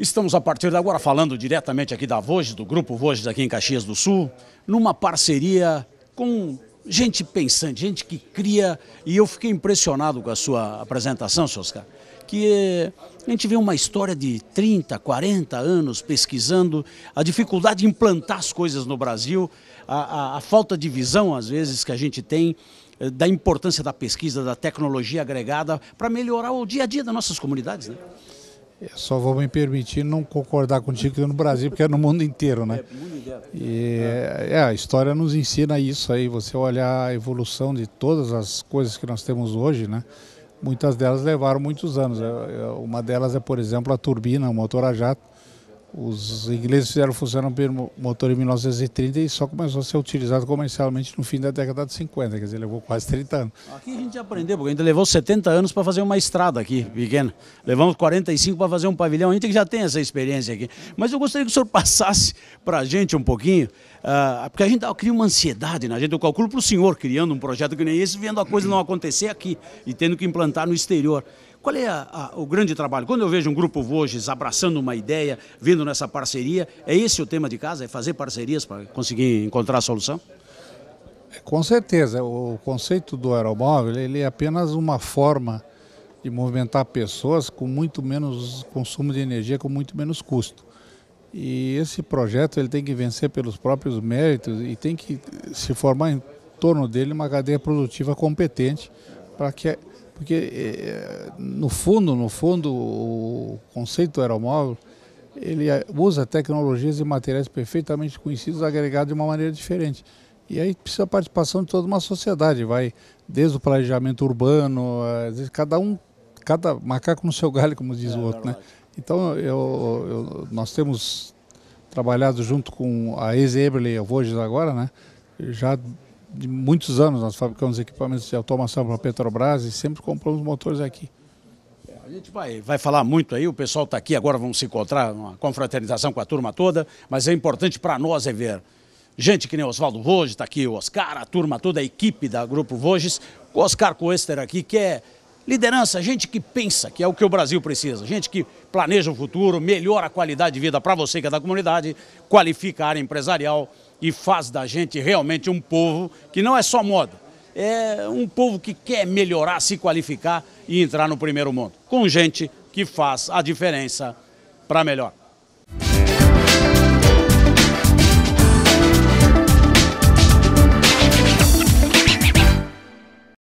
Estamos a partir de agora falando diretamente aqui da Voges, do Grupo Voges aqui em Caxias do Sul, numa parceria com gente pensante, gente que cria, e eu fiquei impressionado com a sua apresentação, Oscar, que eh, a gente vê uma história de 30, 40 anos pesquisando a dificuldade de implantar as coisas no Brasil, a, a, a falta de visão, às vezes, que a gente tem eh, da importância da pesquisa, da tecnologia agregada para melhorar o dia a dia das nossas comunidades. Né? Eu é, só vou me permitir não concordar contigo que no Brasil, porque é no mundo inteiro, né? E é, a história nos ensina isso aí, você olhar a evolução de todas as coisas que nós temos hoje, né? Muitas delas levaram muitos anos. É, é, uma delas é, por exemplo, a turbina, o motor a jato, os ingleses fizeram funcionar o motor em 1930 e só começou a ser utilizado comercialmente no fim da década de 50, quer dizer, levou quase 30 anos. Aqui a gente aprendeu, porque a gente levou 70 anos para fazer uma estrada aqui, pequena. Levamos 45 para fazer um pavilhão, a gente já tem essa experiência aqui. Mas eu gostaria que o senhor passasse para a gente um pouquinho, uh, porque a gente cria uma ansiedade na né? gente. Eu calculo para o senhor, criando um projeto que nem esse, vendo a coisa não acontecer aqui e tendo que implantar no exterior. Qual é a, a, o grande trabalho? Quando eu vejo um grupo Voges abraçando uma ideia, vindo nessa parceria, é esse o tema de casa? É fazer parcerias para conseguir encontrar a solução? É, com certeza. O conceito do aeromóvel ele é apenas uma forma de movimentar pessoas com muito menos consumo de energia, com muito menos custo. E esse projeto ele tem que vencer pelos próprios méritos e tem que se formar em torno dele uma cadeia produtiva competente para que porque, eh, no fundo, no fundo, o conceito do aeromóvel, ele é, usa tecnologias e materiais perfeitamente conhecidos agregados de uma maneira diferente. E aí precisa a participação de toda uma sociedade, vai desde o planejamento urbano, eh, cada um, cada macaco no seu galho, como diz é, o outro, né? Então, eu, eu, nós temos trabalhado junto com a eu eberle Voges agora, né? Já de muitos anos nós fabricamos equipamentos de automação para a Petrobras e sempre compramos motores aqui. É, a gente vai, vai falar muito aí, o pessoal está aqui, agora vamos se encontrar numa confraternização com a turma toda, mas é importante para nós é ver gente que nem Oswaldo Voges, está aqui o Oscar, a turma toda, a equipe da Grupo Voges, o Oscar Coester aqui, que é Liderança, gente que pensa, que é o que o Brasil precisa, gente que planeja o futuro, melhora a qualidade de vida para você que é da comunidade, qualifica a área empresarial e faz da gente realmente um povo que não é só moda, é um povo que quer melhorar, se qualificar e entrar no primeiro mundo. Com gente que faz a diferença para melhor.